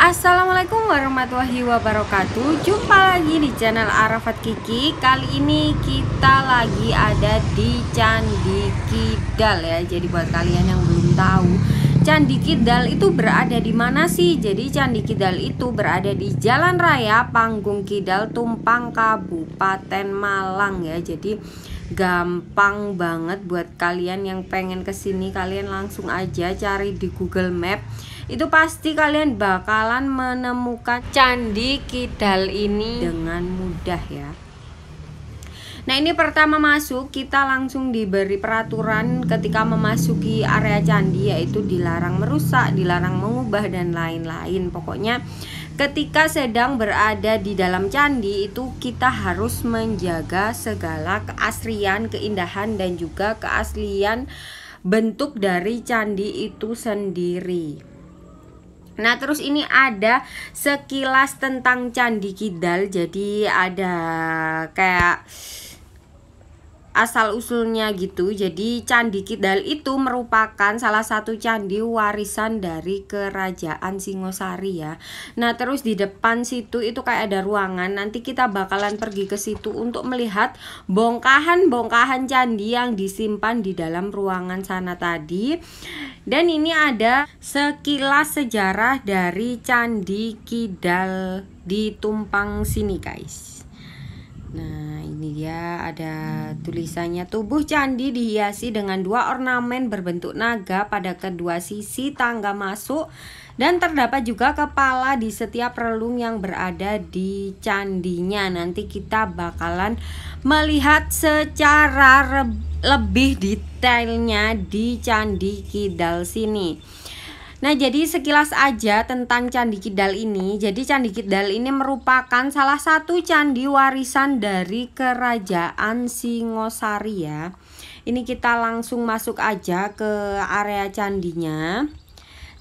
Assalamualaikum warahmatullahi wabarakatuh Jumpa lagi di channel Arafat Kiki Kali ini kita lagi ada di Candi Kidal ya Jadi buat kalian yang belum tahu Candi Kidal itu berada di mana sih? Jadi Candi Kidal itu berada di Jalan Raya Panggung Kidal Tumpang Kabupaten Malang ya Jadi gampang banget buat kalian yang pengen kesini Kalian langsung aja cari di Google Map itu pasti kalian bakalan menemukan candi kidal ini dengan mudah ya Nah ini pertama masuk kita langsung diberi peraturan ketika memasuki area candi yaitu dilarang merusak, dilarang mengubah dan lain-lain Pokoknya ketika sedang berada di dalam candi itu kita harus menjaga segala keasrian, keindahan dan juga keaslian bentuk dari candi itu sendiri Nah, terus ini ada sekilas tentang Candi Kidal. Jadi ada kayak asal usulnya gitu. Jadi Candi Kidal itu merupakan salah satu candi warisan dari kerajaan Singosari ya. Nah, terus di depan situ itu kayak ada ruangan. Nanti kita bakalan pergi ke situ untuk melihat bongkahan-bongkahan candi yang disimpan di dalam ruangan sana tadi. Dan ini ada sekilas sejarah dari Candi Kidal di Tumpang sini, guys. Nah, ini dia ada tulisannya tubuh candi dihiasi dengan dua ornamen berbentuk naga pada kedua sisi tangga masuk dan terdapat juga kepala di setiap relung yang berada di candinya. Nanti kita bakalan melihat secara lebih detailnya di candi Kidal sini. Nah, jadi sekilas aja tentang Candi Kidal ini. Jadi Candi Kidal ini merupakan salah satu candi warisan dari Kerajaan Singosari ya. Ini kita langsung masuk aja ke area candinya.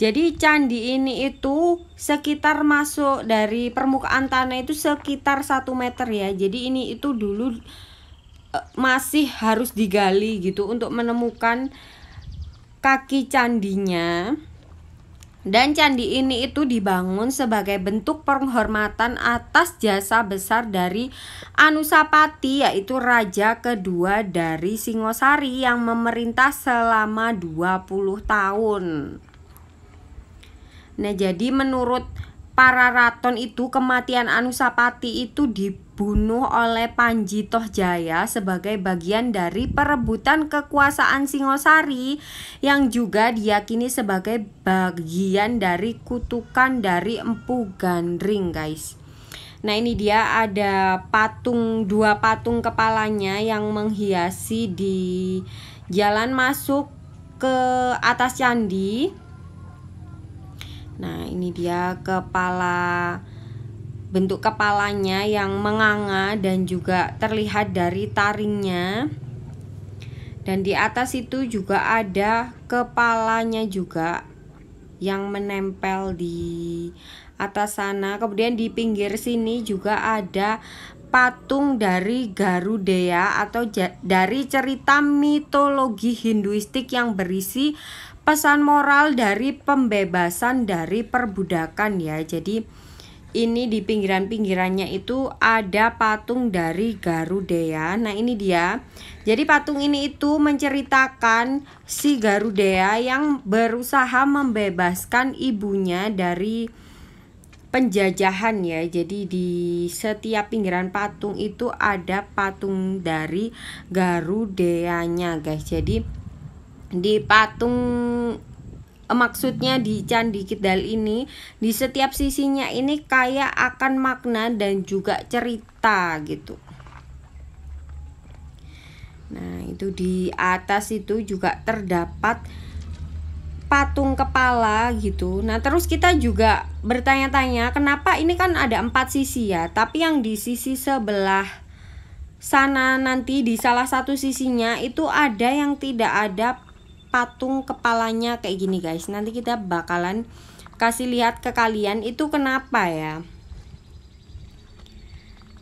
Jadi candi ini itu sekitar masuk dari permukaan tanah itu sekitar 1 meter ya. Jadi ini itu dulu eh, masih harus digali gitu untuk menemukan kaki candinya. Dan candi ini itu dibangun sebagai bentuk penghormatan atas jasa besar dari Anusapati yaitu raja kedua dari Singosari yang memerintah selama 20 tahun. Nah, jadi menurut para raton itu kematian Anusapati itu di dibunuh oleh Panji Tohjaya sebagai bagian dari perebutan kekuasaan Singosari yang juga diyakini sebagai bagian dari kutukan dari Empu Gandring guys. Nah ini dia ada patung dua patung kepalanya yang menghiasi di jalan masuk ke atas candi. Nah ini dia kepala bentuk kepalanya yang menganga dan juga terlihat dari taringnya dan di atas itu juga ada kepalanya juga yang menempel di atas sana kemudian di pinggir sini juga ada patung dari Garudea atau dari cerita mitologi Hinduistik yang berisi pesan moral dari pembebasan dari perbudakan ya jadi ini di pinggiran-pinggirannya itu ada patung dari Garudea. Nah, ini dia. Jadi patung ini itu menceritakan si Garuda yang berusaha membebaskan ibunya dari penjajahan ya. Jadi di setiap pinggiran patung itu ada patung dari Garudeanya, guys. Jadi di patung Eh, maksudnya di candi Kidal ini di setiap sisinya ini kaya akan makna dan juga cerita gitu. Nah, itu di atas itu juga terdapat patung kepala gitu. Nah, terus kita juga bertanya-tanya kenapa ini kan ada empat sisi ya, tapi yang di sisi sebelah sana nanti di salah satu sisinya itu ada yang tidak ada patung kepalanya kayak gini guys nanti kita bakalan kasih lihat ke kalian itu kenapa ya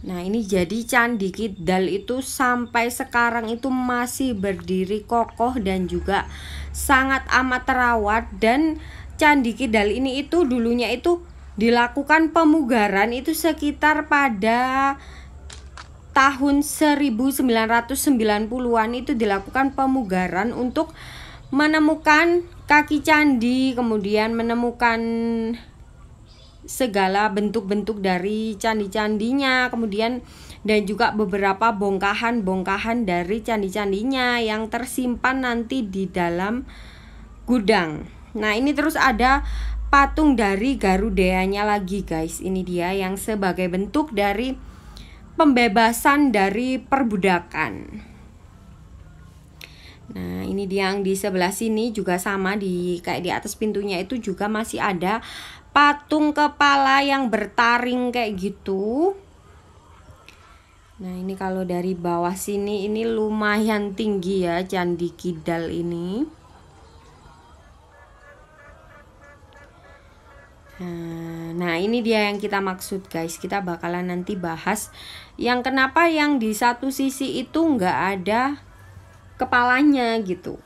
Nah ini jadi Candi Kidal itu sampai sekarang itu masih berdiri kokoh dan juga sangat amat terawat dan Candi Kidal ini itu dulunya itu dilakukan pemugaran itu sekitar pada tahun 1990-an itu dilakukan pemugaran untuk menemukan kaki candi, kemudian menemukan segala bentuk-bentuk dari candi-candinya, kemudian dan juga beberapa bongkahan-bongkahan dari candi-candinya yang tersimpan nanti di dalam gudang. Nah, ini terus ada patung dari Garudeanya lagi, guys. Ini dia yang sebagai bentuk dari pembebasan dari perbudakan. Nah, ini di yang di sebelah sini juga sama di kayak di atas pintunya itu juga masih ada patung kepala yang bertaring kayak gitu nah ini kalau dari bawah sini ini lumayan tinggi ya candi kidal ini Nah, nah ini dia yang kita maksud, guys. Kita bakalan nanti bahas yang kenapa yang di satu sisi itu nggak ada kepalanya gitu.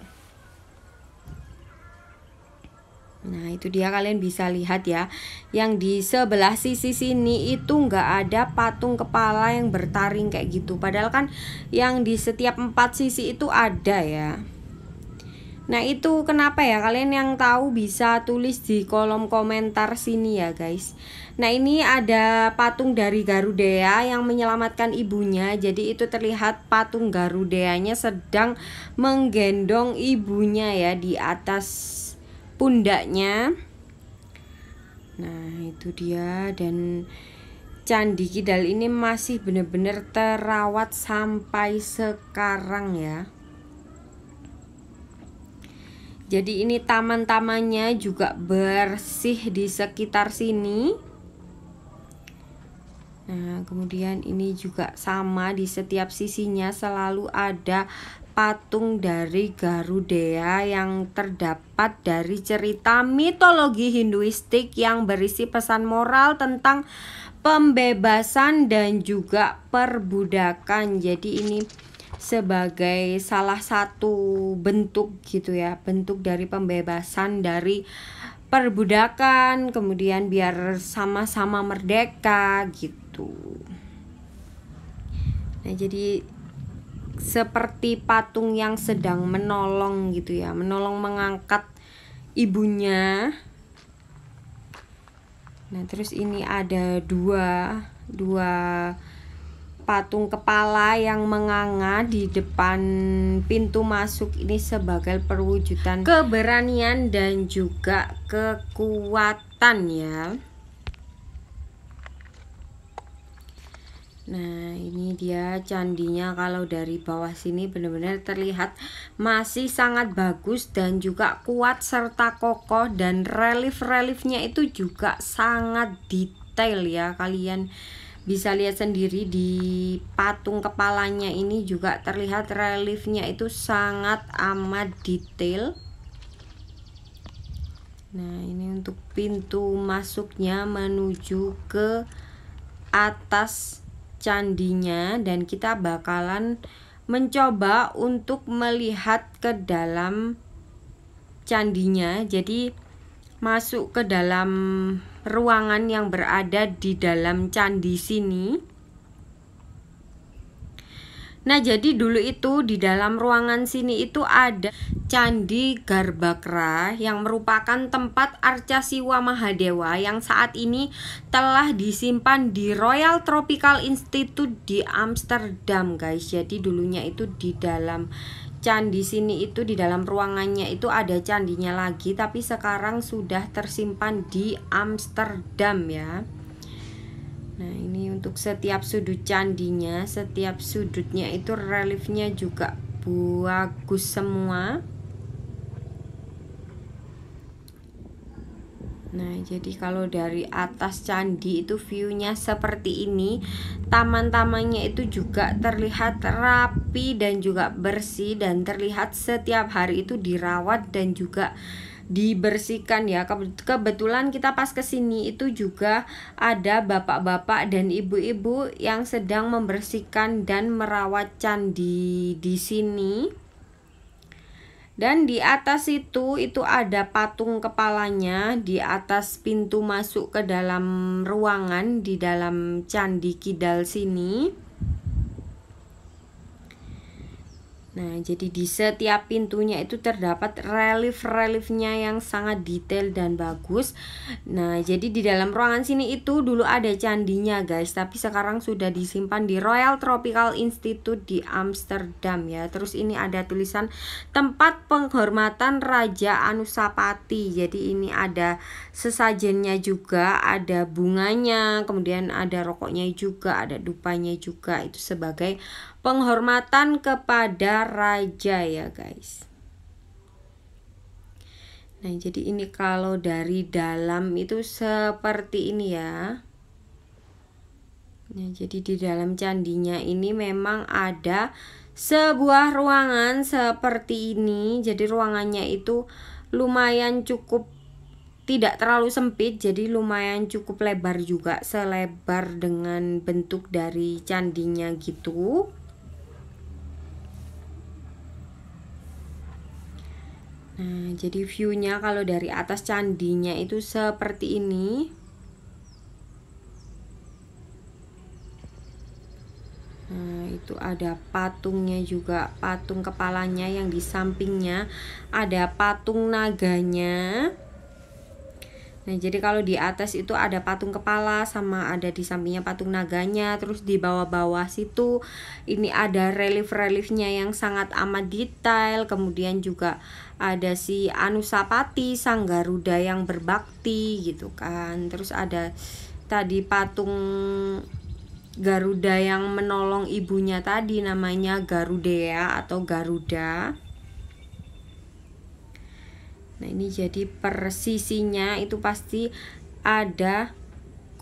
Nah itu dia kalian bisa lihat ya Yang di sebelah sisi sini itu nggak ada patung kepala yang bertaring kayak gitu Padahal kan yang di setiap empat sisi itu ada ya Nah itu kenapa ya kalian yang tahu bisa tulis di kolom komentar sini ya guys Nah ini ada patung dari Garudea yang menyelamatkan ibunya Jadi itu terlihat patung Garudeanya sedang menggendong ibunya ya di atas pundaknya Nah itu dia dan Candi Kidal ini masih benar-benar terawat sampai sekarang ya jadi ini taman-tamannya juga bersih di sekitar sini. Nah, kemudian ini juga sama di setiap sisinya selalu ada patung dari Garudea yang terdapat dari cerita mitologi Hinduistik yang berisi pesan moral tentang pembebasan dan juga perbudakan. Jadi ini sebagai salah satu bentuk gitu ya bentuk dari pembebasan dari perbudakan kemudian biar sama-sama merdeka gitu nah jadi seperti patung yang sedang menolong gitu ya menolong mengangkat ibunya nah terus ini ada dua dua patung kepala yang menganga di depan pintu masuk ini sebagai perwujudan keberanian dan juga kekuatan ya. Nah ini dia candinya kalau dari bawah sini benar-benar terlihat masih sangat bagus dan juga kuat serta kokoh dan relief-reliefnya itu juga sangat detail ya kalian bisa lihat sendiri di patung kepalanya ini juga terlihat reliefnya itu sangat amat detail nah ini untuk pintu masuknya menuju ke atas candinya dan kita bakalan mencoba untuk melihat ke dalam candinya jadi masuk ke dalam ruangan yang berada di dalam candi sini. Nah, jadi dulu itu di dalam ruangan sini itu ada Candi Garbakra yang merupakan tempat Arca Siwa Mahadewa yang saat ini telah disimpan di Royal Tropical Institute di Amsterdam, guys. Jadi dulunya itu di dalam candi sini itu di dalam ruangannya itu ada candinya lagi tapi sekarang sudah tersimpan di Amsterdam ya Nah ini untuk setiap sudut candinya setiap sudutnya itu reliefnya juga bagus semua Nah, jadi kalau dari atas candi itu viewnya seperti ini. Taman-tamannya itu juga terlihat rapi dan juga bersih dan terlihat setiap hari itu dirawat dan juga dibersihkan ya kebetulan kita pas kesini itu juga ada bapak-bapak dan ibu-ibu yang sedang membersihkan dan merawat candi di sini dan di atas itu itu ada patung kepalanya di atas pintu masuk ke dalam ruangan di dalam candi kidal sini. Nah, jadi di setiap pintunya itu terdapat relief-reliefnya yang sangat detail dan bagus. Nah, jadi di dalam ruangan sini itu dulu ada candinya, guys, tapi sekarang sudah disimpan di Royal Tropical Institute di Amsterdam ya. Terus ini ada tulisan tempat penghormatan Raja Anusapati. Jadi ini ada sesajennya juga, ada bunganya, kemudian ada rokoknya juga, ada dupanya juga. Itu sebagai penghormatan kepada raja ya guys. Nah, jadi ini kalau dari dalam itu seperti ini ya. Nah, jadi di dalam candinya ini memang ada sebuah ruangan seperti ini. Jadi ruangannya itu lumayan cukup tidak terlalu sempit, jadi lumayan cukup lebar juga selebar dengan bentuk dari candinya gitu. Nah, jadi view-nya kalau dari atas candinya itu seperti ini. Nah, itu ada patungnya juga, patung kepalanya yang di sampingnya ada patung naganya. Nah, jadi kalau di atas itu ada patung kepala sama ada di sampingnya patung naganya, terus di bawah-bawah situ ini ada relief-reliefnya yang sangat amat detail, kemudian juga ada si Anusapati, sang Garuda yang berbakti gitu kan. Terus ada tadi patung Garuda yang menolong ibunya tadi namanya Garudea atau Garuda nah ini jadi persisinya itu pasti ada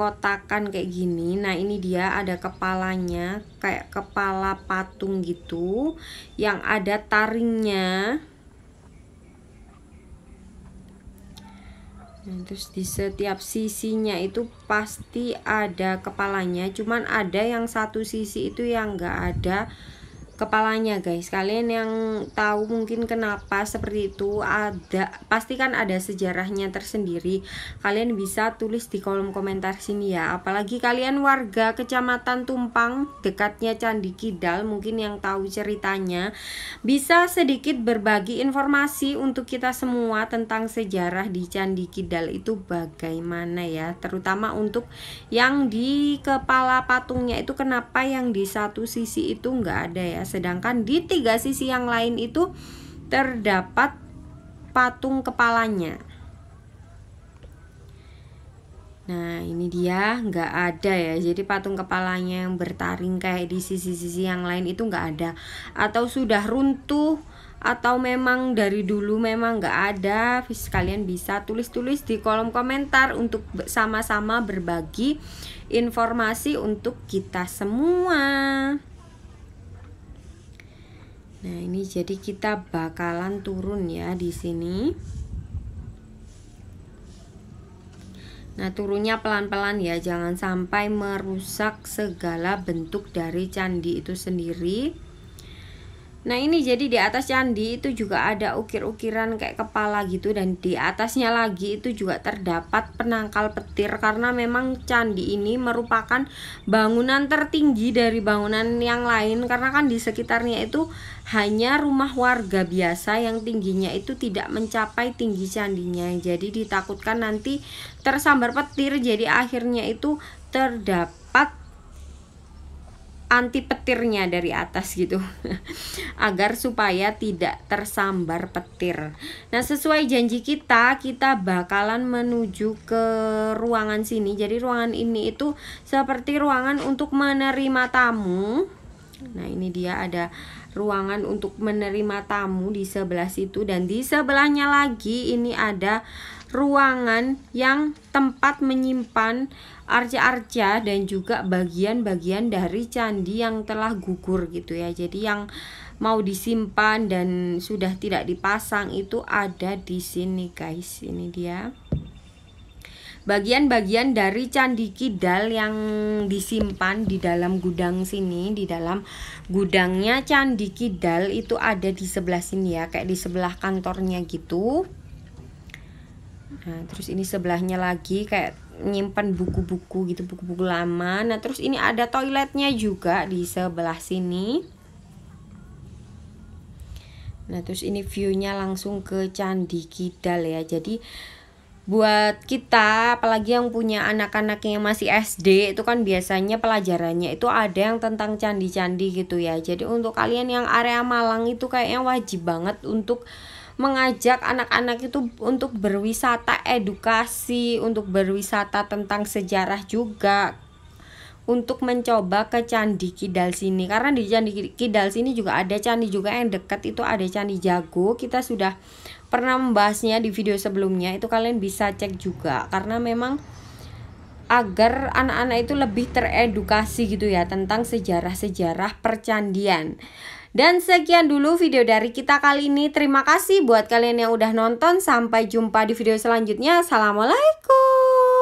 kotakan kayak gini nah ini dia ada kepalanya kayak kepala patung gitu yang ada taringnya nah, terus di setiap sisinya itu pasti ada kepalanya cuman ada yang satu sisi itu yang enggak ada kepalanya guys kalian yang tahu mungkin kenapa seperti itu ada pastikan ada sejarahnya tersendiri kalian bisa tulis di kolom komentar sini ya apalagi kalian warga kecamatan Tumpang dekatnya Candi Kidal mungkin yang tahu ceritanya bisa sedikit berbagi informasi untuk kita semua tentang sejarah di Candi Kidal itu bagaimana ya terutama untuk yang di kepala patungnya itu kenapa yang di satu sisi itu enggak ada ya Sedangkan di tiga sisi yang lain itu terdapat patung kepalanya. Nah ini dia nggak ada ya Jadi patung kepalanya yang bertaring kayak di sisi-sisi yang lain itu nggak ada Atau sudah runtuh Atau memang dari dulu memang nggak ada Kalian bisa tulis-tulis di kolom komentar Untuk sama-sama berbagi informasi untuk kita semua Nah, ini jadi kita bakalan turun ya di sini. Nah, turunnya pelan-pelan ya, jangan sampai merusak segala bentuk dari candi itu sendiri. Nah ini jadi di atas candi itu juga ada ukir-ukiran kayak kepala gitu dan di atasnya lagi itu juga terdapat penangkal petir karena memang candi ini merupakan bangunan tertinggi dari bangunan yang lain karena kan di sekitarnya itu hanya rumah warga biasa yang tingginya itu tidak mencapai tinggi candinya jadi ditakutkan nanti tersambar petir jadi akhirnya itu terdapat anti petirnya dari atas gitu agar supaya tidak tersambar petir. Nah, sesuai janji kita, kita bakalan menuju ke ruangan sini. Jadi ruangan ini itu seperti ruangan untuk menerima tamu. Nah, ini dia ada ruangan untuk menerima tamu di sebelah situ dan di sebelahnya lagi ini ada ruangan yang tempat menyimpan arca-arca dan juga bagian-bagian dari candi yang telah gugur gitu ya. Jadi yang mau disimpan dan sudah tidak dipasang itu ada di sini guys. Ini dia. Bagian-bagian dari candi kidal yang disimpan di dalam gudang sini, di dalam gudangnya candi kidal itu ada di sebelah sini ya, kayak di sebelah kantornya gitu. Nah, terus ini sebelahnya lagi kayak nyimpan buku-buku gitu, buku-buku lama. Nah, terus ini ada toiletnya juga di sebelah sini. Nah, terus ini view-nya langsung ke Candi Kidal ya. Jadi buat kita apalagi yang punya anak-anak yang masih SD itu kan biasanya pelajarannya itu ada yang tentang candi-candi gitu ya jadi untuk kalian yang area Malang itu kayaknya wajib banget untuk mengajak anak-anak itu untuk berwisata edukasi, untuk berwisata tentang sejarah juga untuk mencoba ke Candi Kidal sini karena di Candi Kidal sini juga ada candi juga yang dekat itu ada Candi Jago kita sudah pernah membahasnya di video sebelumnya itu kalian bisa cek juga karena memang agar anak-anak itu lebih teredukasi gitu ya tentang sejarah-sejarah percandian dan sekian dulu video dari kita kali ini. Terima kasih buat kalian yang udah nonton. Sampai jumpa di video selanjutnya. Assalamualaikum.